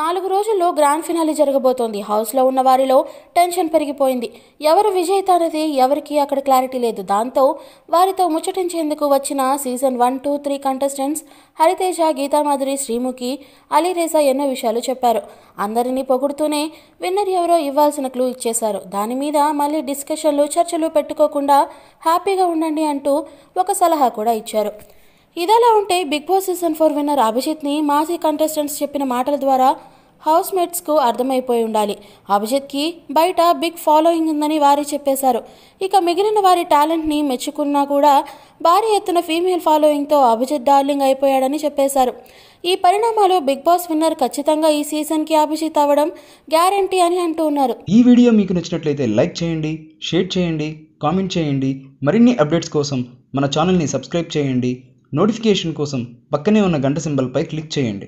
నాలుగు రోజుల్లో grand finale జరగబోతోంది హౌస్లో ఉన్న వారిలో టెన్షన్ పెరిగిపోయింది ఎవరు విజేత అనేది ఎవరికి అక్కడ క్లారిటీ లేదు దాంతో వారితో ముచ్చటించేందుకు వచ్చిన season one two three contestants Hariteja Geetha Madhuri Sreemukhi Ali Reza ఎన్నో విషయాలు చెప్పారు అందరినీ పొగుడుతూనే విన్నర్ ఎవరో ఇవ్వాల్సిన క్లూ ఇచ్చేశారు దాని మీద మళ్ళీ డిస్కషన్లు చర్చలు పెట్టుకోకుండా హ్యాపీగా ఉండండి అంటూ ఒక సలహా కూడా ఇచ్చారు ఇదిలా ఉంటే big boss season four winner అభిజిత్ని మాజీ కంటెస్టెంట్స్ చెప్పిన మాటల ద్వారా హౌస్ మేట్స్కు అర్థమైపోయి ఉండాలి అభిజిత్కి బయట బిగ్ ఫాలోయింగ్ ఉందని వారే చెప్పేశారు ఇక మిగిలిన వారి టాలెంట్ని మెచ్చుకున్నా కూడా భారీ ఎత్తున ఫీమేల్ ఫాలోయింగ్తో అభిజిత్ డార్లింగ్ అయిపోయాడని చెప్పేశారు ఈ పరిణామాలు బిగ్ బాస్ విన్నర్ ఖచ్చితంగా ఈ సీజన్కి అభిజిత్ అవ్వడం గ్యారంటీ అని అంటూ ఉన్నారు ఈ వీడియో మీకు నచ్చినట్లయితే లైక్ చేయండి షేర్ చేయండి కామెంట్ చేయండి మరిన్ని అప్డేట్స్ కోసం మన ఛానల్ని సబ్స్క్రైబ్ చేయండి నోటిఫికేషన్ కోసం పక్కనే ఉన్న గంట సింబల్పై క్లిక్ చేయండి